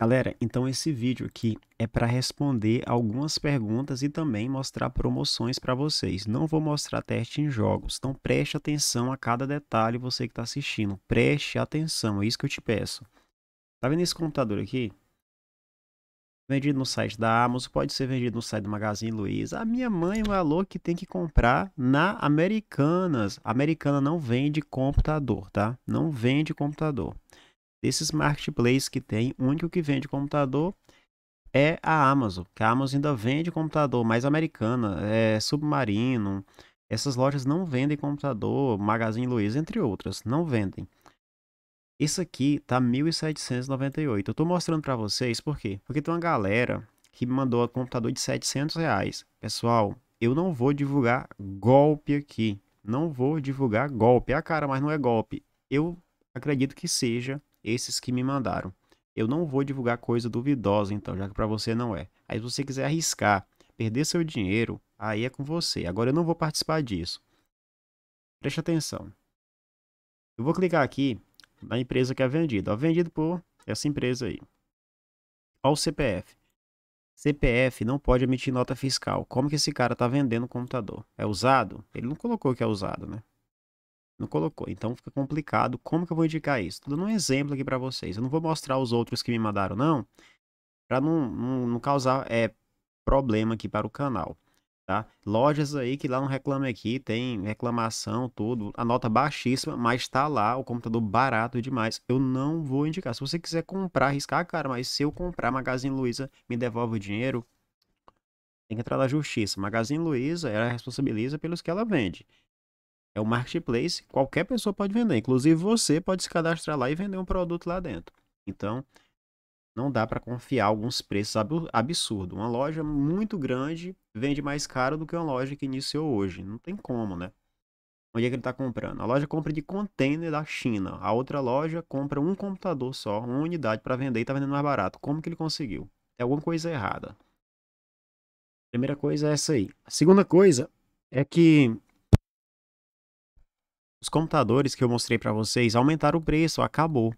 Galera, então esse vídeo aqui é para responder algumas perguntas e também mostrar promoções para vocês. Não vou mostrar teste em jogos, então preste atenção a cada detalhe você que está assistindo. Preste atenção, é isso que eu te peço. Tá vendo esse computador aqui? Vendido no site da Amazon, pode ser vendido no site do Magazine Luiza. A minha mãe falou que tem que comprar na Americanas. A Americana não vende computador, tá? Não vende computador. Desses marketplaces que tem, o único que vende computador é a Amazon, que a Amazon ainda vende computador mais americana, é Submarino, essas lojas não vendem computador, Magazine Luiza, entre outras, não vendem. Isso aqui tá 1.798. Eu tô mostrando para vocês por quê? Porque tem uma galera que me mandou um computador de 700 reais. Pessoal, eu não vou divulgar golpe aqui. Não vou divulgar golpe. É a cara, mas não é golpe. Eu acredito que seja esses que me mandaram. Eu não vou divulgar coisa duvidosa, então, já que para você não é. Aí se você quiser arriscar, perder seu dinheiro, aí é com você. Agora eu não vou participar disso. Preste atenção. Eu vou clicar aqui na empresa que é vendida. Ó, vendido por essa empresa aí. o CPF. CPF não pode emitir nota fiscal. Como que esse cara tá vendendo o computador? É usado? Ele não colocou que é usado, né? Não colocou. Então fica complicado. Como que eu vou indicar isso? Tô dando um exemplo aqui para vocês. Eu não vou mostrar os outros que me mandaram, não. Para não, não, não, causar é, problema aqui para o canal. Tá? Lojas aí que lá no Reclame Aqui tem reclamação, tudo, a nota baixíssima, mas tá lá o computador barato demais. Eu não vou indicar. Se você quiser comprar, arriscar, cara, mas se eu comprar Magazine Luiza, me devolve o dinheiro, tem que entrar na justiça. Magazine Luiza, ela responsabiliza pelos que ela vende. É o marketplace, qualquer pessoa pode vender, inclusive você pode se cadastrar lá e vender um produto lá dentro. Então, não dá para confiar alguns preços absurdos. Uma loja muito grande vende mais caro do que uma loja que iniciou hoje. Não tem como, né? Onde é que ele está comprando? A loja compra de container da China. A outra loja compra um computador só, uma unidade para vender e está vendendo mais barato. Como que ele conseguiu? É alguma coisa errada. primeira coisa é essa aí. A segunda coisa é que os computadores que eu mostrei para vocês aumentaram o preço, acabou.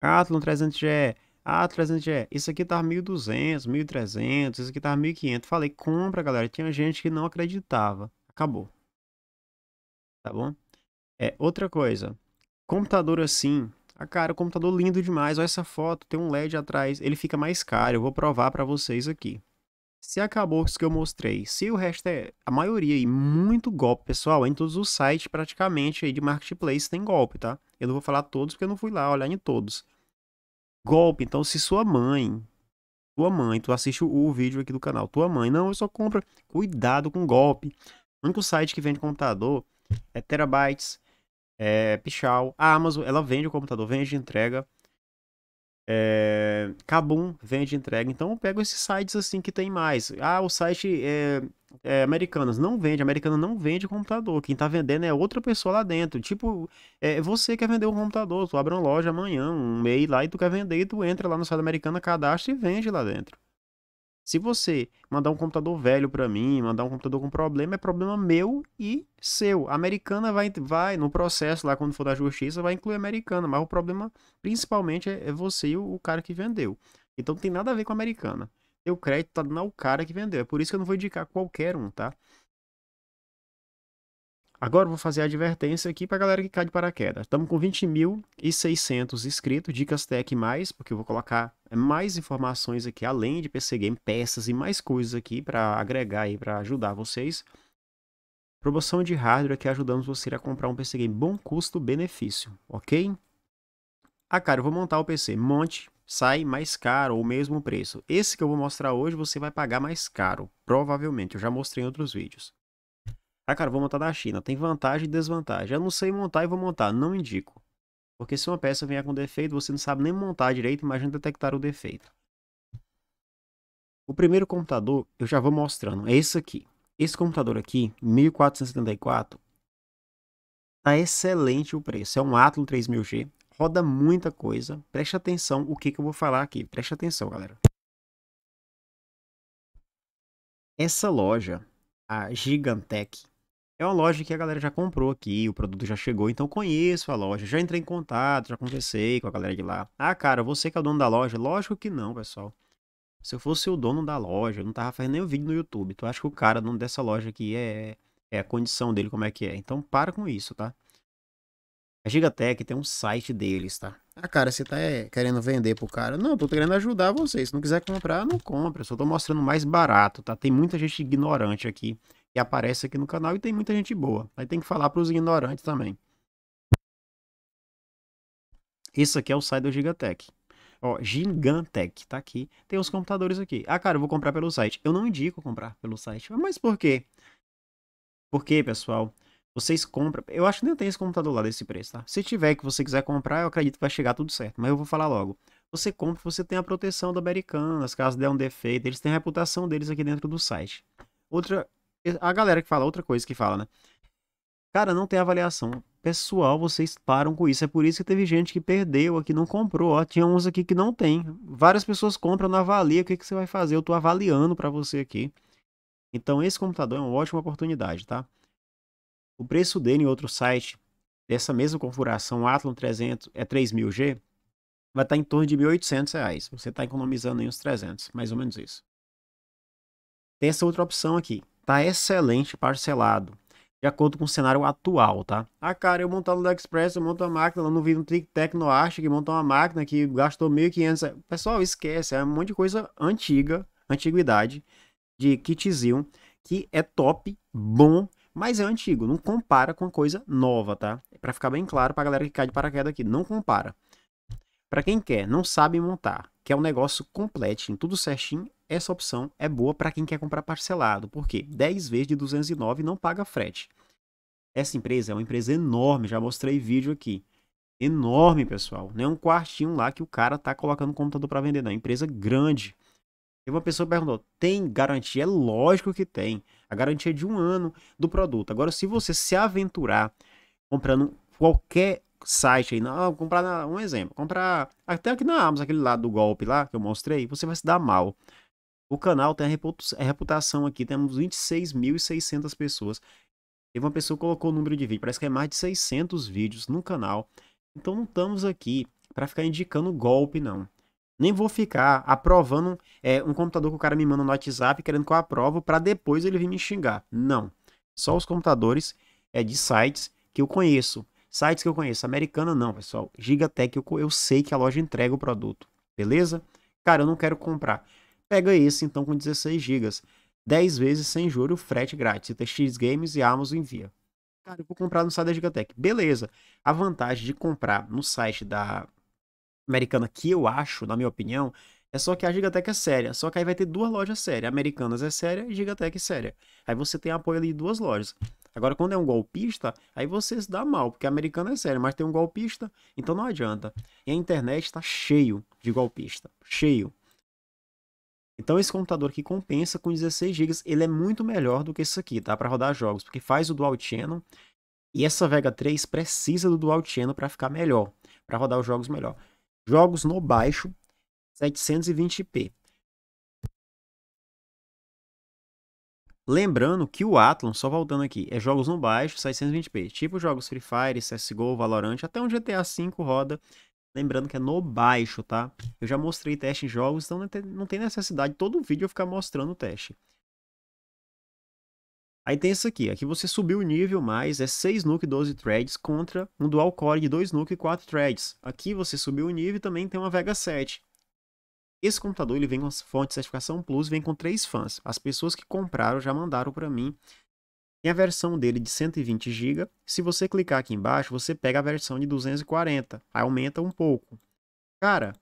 Athlon 300GE, ah, 300GE, ah, isso aqui tá 1.200, 1.300, isso aqui tá 1.500. Falei, compra, galera. Tinha gente que não acreditava. Acabou. Tá bom? É, outra coisa. Computador assim, ah, cara, o computador lindo demais. Olha essa foto, tem um LED atrás. Ele fica mais caro. Eu vou provar para vocês aqui. Se acabou os que eu mostrei, se o resto é a maioria e muito golpe, pessoal, em todos os sites praticamente aí de marketplace tem golpe, tá? Eu não vou falar todos porque eu não fui lá olhar em todos. Golpe, então se sua mãe, tua mãe, tu assiste o, o vídeo aqui do canal, tua mãe, não, eu só compra, cuidado com golpe. O único site que vende computador é Terabytes, é Pichal, a Amazon, ela vende o computador, vende entrega, é, Kabum vende entrega. Então eu pego esses sites assim que tem mais. Ah, o site é, é Americanas não vende, Americana não vende computador. Quem tá vendendo é outra pessoa lá dentro. Tipo, é, você quer vender um computador, tu abre uma loja amanhã, um MEI lá e tu quer vender, e tu entra lá no site americano, cadastra e vende lá dentro. Se você mandar um computador velho para mim, mandar um computador com problema, é problema meu e seu. A americana vai, vai no processo lá, quando for da justiça, vai incluir a americana, mas o problema principalmente é, é, você e o, o, cara que vendeu. Então não tem nada a ver com a americana. Teu crédito tá dando ao cara que vendeu. É por isso que eu não vou indicar qualquer um, tá? Agora vou fazer a advertência aqui para a galera que cai de paraquedas. Estamos com 20.600 inscritos, dicas tech mais, porque eu vou colocar mais informações aqui, além de PC Game, peças e mais coisas aqui para agregar e para ajudar vocês. Promoção de hardware que ajudamos você a comprar um PC Game bom custo-benefício, ok? Ah, cara, eu vou montar o PC. Monte, sai mais caro ou mesmo preço. Esse que eu vou mostrar hoje você vai pagar mais caro, provavelmente. Eu já mostrei em outros vídeos. Ah, cara, vou montar da China. Tem vantagem e desvantagem. Eu não sei montar e vou montar. Não indico. Porque se uma peça vier com defeito, você não sabe nem montar direito, imagina detectar o defeito. O primeiro computador, eu já vou mostrando, é esse aqui. Esse computador aqui, 1474, tá excelente o preço. É um Athlon 3000G, roda muita coisa. Preste atenção o que, que eu vou falar aqui. Preste atenção, galera. Essa loja, a Gigantech, é uma loja que a galera já comprou aqui, o produto já chegou, então conheço a loja, já entrei em contato, já conversei com a galera de lá. Ah, cara, você que é o dono da loja? Lógico que não, pessoal. Se eu fosse o dono da loja, eu não tava fazendo nenhum vídeo no YouTube. Tu acha que o cara, dono dessa loja aqui, é, é a condição dele, como é que é? Então para com isso, tá? A Gigatec tem um site deles, tá? Ah, cara, você tá é, querendo vender pro cara? Não, tô querendo ajudar vocês. Se não quiser comprar, não compra. só tô mostrando mais barato, tá? Tem muita gente ignorante aqui que aparece aqui no canal e tem muita gente boa. Aí tem que falar para os ignorantes também. Isso aqui é o site do Gigatec. Ó, Gigantec, tá aqui. Tem os computadores aqui. Ah, cara, eu vou comprar pelo site. Eu não indico comprar pelo site. Mas por quê? Porque, pessoal, vocês compram. Eu acho que nem tem esse computador lá desse preço, tá? Se tiver que você quiser comprar, eu acredito que vai chegar tudo certo. Mas eu vou falar logo. Você compra, você tem a proteção da Americanas, caso der um defeito. Eles têm a reputação deles aqui dentro do site. Outra a galera que fala outra coisa que fala, né? Cara, não tem avaliação. Pessoal, vocês param com isso. É por isso que teve gente que perdeu aqui, não comprou. Ó, tinha uns aqui que não tem. Várias pessoas compram, não avalia. O que, que você vai fazer? Eu tô avaliando para você aqui. Então, esse computador é uma ótima oportunidade, tá? O preço dele em outro site, dessa mesma configuração, Atlon Athlon 300, é 3000G, vai estar tá em torno de 1.800 reais. Você está economizando aí uns 300, mais ou menos isso. Tem essa outra opção aqui, tá excelente parcelado. De acordo com o cenário atual, tá? Ah, cara, eu montar no AliExpress, eu monto uma máquina, lá no vídeo um Trick Tecno acha que montou uma máquina que gastou 1.500. É, pessoal, esquece, é um monte de coisa antiga, antiguidade, de kitzinho, que é top, bom, mas é antigo, não compara com coisa nova, tá? É Para ficar bem claro a galera que cai de paraquedas aqui, não compara. Para quem quer, não sabe montar, quer um negócio completo, tudo certinho, essa opção é boa para quem quer comprar parcelado, porque 10 vezes de 209 não paga frete. Essa empresa é uma empresa enorme, já mostrei vídeo aqui. Enorme, pessoal. Não é um quartinho lá que o cara tá colocando computador para vender, não. É uma empresa grande. E uma pessoa perguntou: tem garantia? É lógico que tem. A garantia é de um ano do produto. Agora, se você se aventurar comprando qualquer site aí, não, comprar um exemplo, comprar até aqui na Amazon, aquele lado do golpe lá que eu mostrei, você vai se dar mal. O canal tem a reputação aqui, temos 26.600 pessoas. Teve uma pessoa que colocou o número de vídeo, parece que é mais de 600 vídeos no canal. Então não estamos aqui para ficar indicando golpe, não. Nem vou ficar aprovando é, um computador que o cara me manda no WhatsApp querendo que eu aprovo para depois ele vir me xingar. Não. Só os computadores é de sites que eu conheço. Sites que eu conheço. Americana não, pessoal. Gigatec, eu, eu sei que a loja entrega o produto. Beleza? Cara, eu não quero comprar. Pega esse então com 16 GB. 10 vezes sem juros, frete grátis. TX então, Games e Amazon envia. Cara, eu vou comprar no site da Gigatec. Beleza. A vantagem de comprar no site da Americana, que eu acho, na minha opinião, é só que a Gigatec é séria. Só que aí vai ter duas lojas sérias. Americanas é séria e Gigatec é séria. Aí você tem apoio ali de duas lojas. Agora, quando é um golpista, aí você se dá mal, porque a americana é séria mas tem um golpista, então não adianta. E a internet está cheio de golpista, cheio. Então esse computador aqui compensa com 16 GB, ele é muito melhor do que esse aqui, tá? Para rodar jogos, porque faz o Dual Channel e essa Vega 3 precisa do Dual Channel para ficar melhor, para rodar os jogos melhor. Jogos no baixo, 720p. Lembrando que o Atlon, só voltando aqui, é jogos no baixo, 720p, tipo jogos Free Fire, CSGO, Valorant, até um GTA V roda Lembrando que é no baixo, tá? Eu já mostrei teste em jogos, então não tem necessidade todo vídeo eu ficar mostrando o teste. Aí tem isso aqui, aqui você subiu o nível mais, é 6 nuke 12 threads contra um dual core de 2 nuke e 4 threads. Aqui você subiu o nível e também tem uma Vega 7. Esse computador ele vem com fonte de certificação Plus, vem com três fãs. As pessoas que compraram já mandaram para mim tem a versão dele de 120 GB. Se você clicar aqui embaixo, você pega a versão de 240. Aí aumenta um pouco. Cara,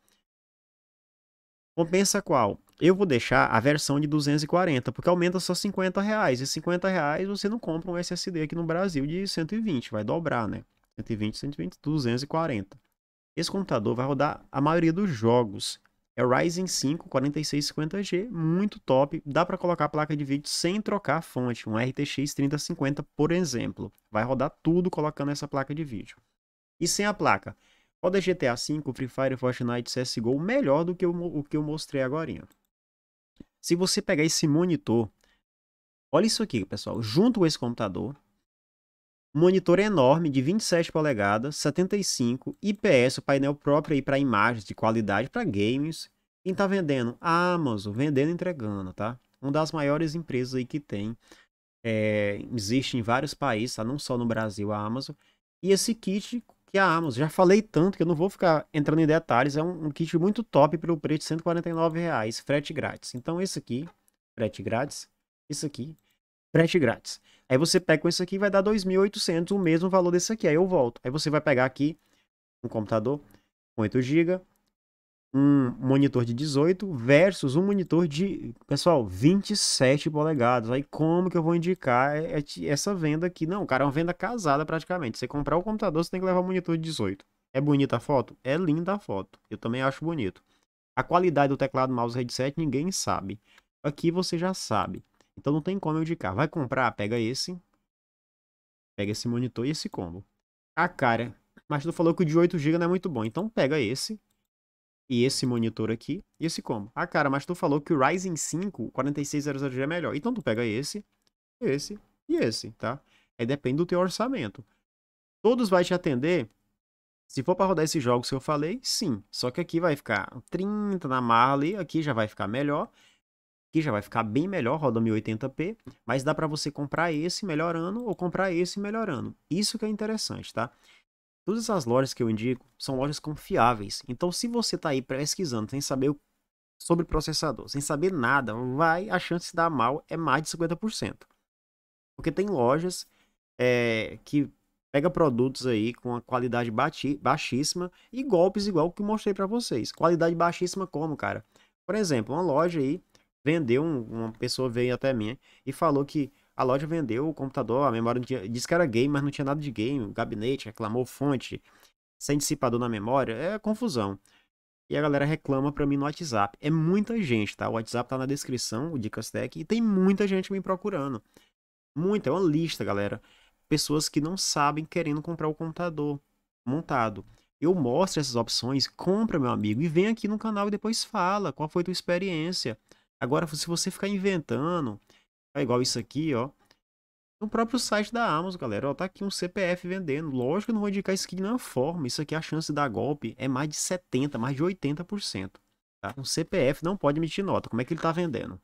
compensa qual? Eu vou deixar a versão de 240, porque aumenta só 50 reais. E 50 reais você não compra um SSD aqui no Brasil de 120, vai dobrar, né? 120, 120, 240. Esse computador vai rodar a maioria dos jogos. É o Ryzen 5 4650G, muito top, dá para colocar a placa de vídeo sem trocar a fonte, um RTX 3050, por exemplo. Vai rodar tudo colocando essa placa de vídeo. E sem a placa, roda GTA V, Free Fire, Fortnite, CSGO melhor do que o que eu mostrei agora. Se você pegar esse monitor, olha isso aqui, pessoal, junto com esse computador, monitor enorme de 27 polegadas, 75, IPS, painel próprio aí para imagens de qualidade para games. Quem tá vendendo? A Amazon, vendendo e entregando, tá? Uma das maiores empresas aí que tem. É, existe em vários países, tá? Não só no Brasil, a Amazon. E esse kit que a Amazon, já falei tanto que eu não vou ficar entrando em detalhes, é um, um kit muito top pelo preço de 149, reais, frete grátis. Então esse aqui, frete grátis, isso aqui, frete grátis. Aí você pega com isso aqui vai dar 2.800, o mesmo valor desse aqui. Aí eu volto. Aí você vai pegar aqui um computador com 8 GB, um monitor de 18 versus um monitor de, pessoal, 27 polegadas. Aí como que eu vou indicar é, é essa venda aqui? Não, cara, é uma venda casada praticamente. Você comprar o um computador, você tem que levar um monitor de 18. É bonita a foto? É linda a foto. Eu também acho bonito. A qualidade do teclado, mouse, headset, ninguém sabe. Aqui você já sabe. Então não tem como eu indicar. Vai comprar, pega esse. Pega esse monitor e esse combo. A ah, cara, mas tu falou que o de 8GB não é muito bom. Então pega esse. E esse monitor aqui. E esse combo. Ah, cara, mas tu falou que o Ryzen 5 4600G é melhor. Então tu pega esse, esse e esse, tá? É depende do teu orçamento. Todos vai te atender? Se for para rodar esses jogos que eu falei, sim. Só que aqui vai ficar 30 na marra aqui já vai ficar melhor que já vai ficar bem melhor, roda 1080p, mas dá para você comprar esse melhorando ou comprar esse melhorando. Isso que é interessante, tá? Todas as lojas que eu indico são lojas confiáveis. Então, se você está aí pesquisando sem saber sobre processador, sem saber nada, vai a chance de dar mal é mais de 50%. Porque tem lojas é, que pega produtos aí com a qualidade baixíssima e golpes igual que eu mostrei para vocês. Qualidade baixíssima como, cara? Por exemplo, uma loja aí vendeu, uma pessoa veio até mim e falou que a loja vendeu o computador, a memória tinha, disse que era game, mas não tinha nada de game, gabinete, reclamou fonte, sem dissipador na memória, é confusão. E a galera reclama pra mim no WhatsApp. É muita gente, tá? O WhatsApp tá na descrição, o Dicas Tech, e tem muita gente me procurando. Muita, é uma lista, galera. Pessoas que não sabem querendo comprar o computador montado. Eu mostro essas opções, compra, meu amigo, e vem aqui no canal e depois fala qual foi tua experiência. Agora, se você ficar inventando, é igual isso aqui, ó. No próprio site da Amazon, galera, ó, tá aqui um CPF vendendo. Lógico que eu não vou indicar isso aqui de nenhuma forma. Isso aqui, a chance de dar golpe é mais de 70%, mais de 80%. Tá? Um CPF não pode emitir nota. Como é que ele tá vendendo?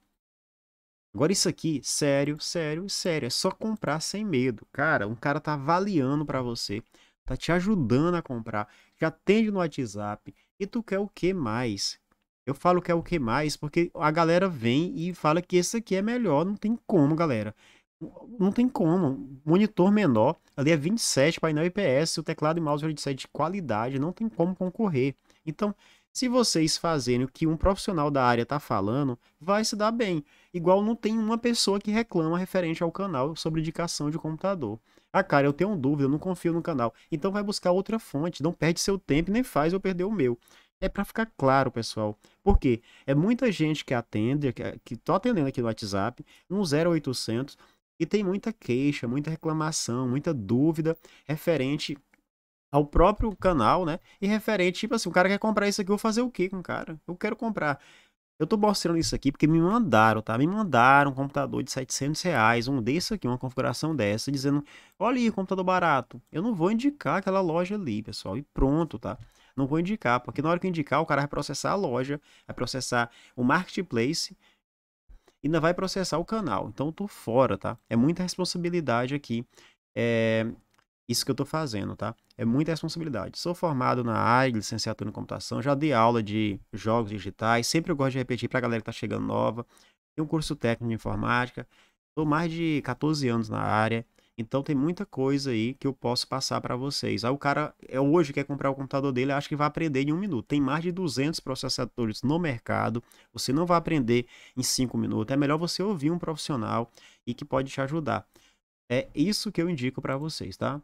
Agora isso aqui, sério, sério, sério, é só comprar sem medo. Cara, um cara tá avaliando para você, tá te ajudando a comprar, já atende no WhatsApp. E tu quer o que mais? Eu falo que é o que mais, porque a galera vem e fala que esse aqui é melhor. Não tem como, galera. Não tem como. Monitor menor, ali é 27, painel IPS, o teclado e mouse é de qualidade, não tem como concorrer. Então, se vocês fazerem o que um profissional da área está falando, vai se dar bem. Igual não tem uma pessoa que reclama referente ao canal sobre indicação de computador. Ah, cara, eu tenho dúvida, eu não confio no canal. Então vai buscar outra fonte, não perde seu tempo nem faz eu perder o meu. É para ficar claro, pessoal. Porque é muita gente que atende, que, estou atendendo aqui no WhatsApp, no 0800, e tem muita queixa, muita reclamação, muita dúvida referente ao próprio canal, né? E referente, tipo assim, o cara quer comprar isso aqui, eu vou fazer o quê com o cara? Eu quero comprar. Eu tô mostrando isso aqui porque me mandaram, tá? Me mandaram um computador de 700 reais, um desse aqui, uma configuração dessa, dizendo, olha aí, computador barato. Eu não vou indicar aquela loja ali, pessoal, e pronto, tá? Não vou indicar, porque na hora que eu indicar, o cara vai processar a loja, vai processar o marketplace, e ainda vai processar o canal. Então tô fora, tá? É muita responsabilidade aqui. É isso que eu tô fazendo, tá? É muita responsabilidade. Sou formado na área de licenciatura em computação, já dei aula de jogos digitais, sempre eu gosto de repetir pra galera que tá chegando nova. Tem um curso técnico de informática, tô mais de 14 anos na área, então tem muita coisa aí que eu posso passar para vocês. Aí o cara é hoje quer comprar o computador dele, acha que vai aprender em um minuto. Tem mais de 200 processadores no mercado. Você não vai aprender em cinco minutos. É melhor você ouvir um profissional e que pode te ajudar. É isso que eu indico para vocês, tá?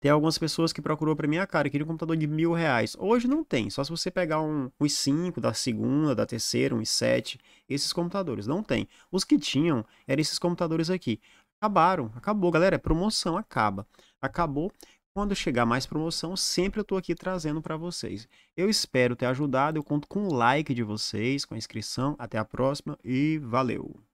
Tem algumas pessoas que procurou para mim, a cara, queria um computador de mil reais. Hoje não tem, só se você pegar um, um i5 da segunda, da terceira, um i7, esses computadores, não tem. Os que tinham eram esses computadores aqui acabaram, acabou, galera, é promoção, acaba. Acabou. Quando chegar mais promoção, sempre eu tô aqui trazendo para vocês. Eu espero ter ajudado, eu conto com o like de vocês, com a inscrição. Até a próxima e valeu!